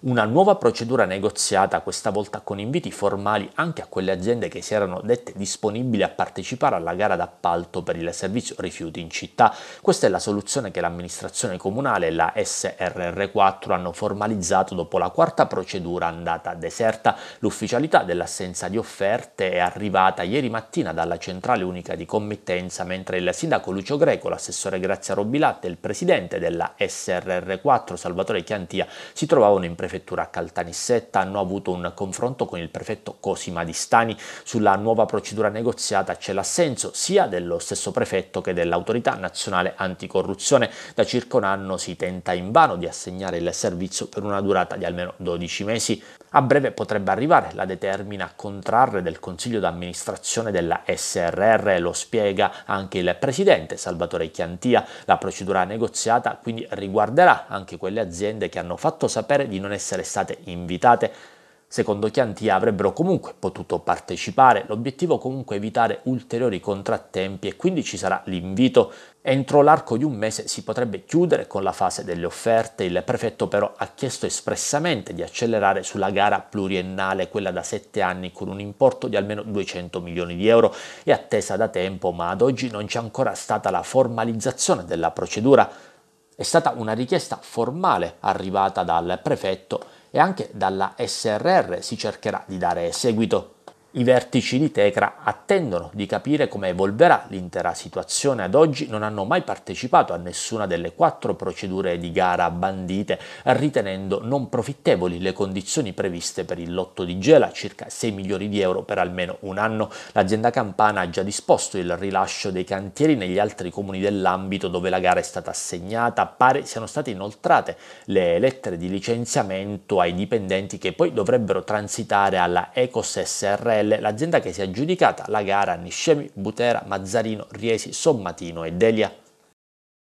una nuova procedura negoziata, questa volta con inviti formali anche a quelle aziende che si erano dette disponibili a partecipare alla gara d'appalto per il servizio rifiuti in città. Questa è la soluzione che l'amministrazione comunale e la SRR4 hanno formalizzato dopo la quarta procedura andata deserta. L'ufficialità dell'assenza di offerte è arrivata ieri mattina dalla centrale unica di committenza, mentre il sindaco Lucio Greco, l'assessore Grazia Robilatte e il presidente della SRR4 Salvatore Chiantia si trovavano in prefettura prefettura Caltanissetta hanno avuto un confronto con il prefetto Cosima di Stani sulla nuova procedura negoziata c'è l'assenso sia dello stesso prefetto che dell'autorità nazionale anticorruzione. Da circa un anno si tenta invano di assegnare il servizio per una durata di almeno 12 mesi. A breve potrebbe arrivare la determina a contrarre del consiglio d'amministrazione della SRR, lo spiega anche il presidente Salvatore Chiantia. La procedura negoziata quindi riguarderà anche quelle aziende che hanno fatto sapere di non essere essere state invitate, secondo Chianti avrebbero comunque potuto partecipare, l'obiettivo comunque è evitare ulteriori contrattempi e quindi ci sarà l'invito. Entro l'arco di un mese si potrebbe chiudere con la fase delle offerte, il prefetto però ha chiesto espressamente di accelerare sulla gara pluriennale, quella da 7 anni con un importo di almeno 200 milioni di euro, è attesa da tempo ma ad oggi non c'è ancora stata la formalizzazione della procedura. È stata una richiesta formale arrivata dal prefetto e anche dalla SRR si cercherà di dare seguito. I vertici di Tecra attendono di capire come evolverà l'intera situazione. Ad oggi non hanno mai partecipato a nessuna delle quattro procedure di gara bandite, ritenendo non profittevoli le condizioni previste per il lotto di Gela, circa 6 milioni di euro per almeno un anno. L'azienda campana ha già disposto il rilascio dei cantieri negli altri comuni dell'ambito dove la gara è stata assegnata. Pare siano state inoltrate le lettere di licenziamento ai dipendenti che poi dovrebbero transitare alla Ecos SRL Stelle, l'azienda che si è aggiudicata la gara a Niscemi, Butera, Mazzarino, Riesi, Sommatino e Delia.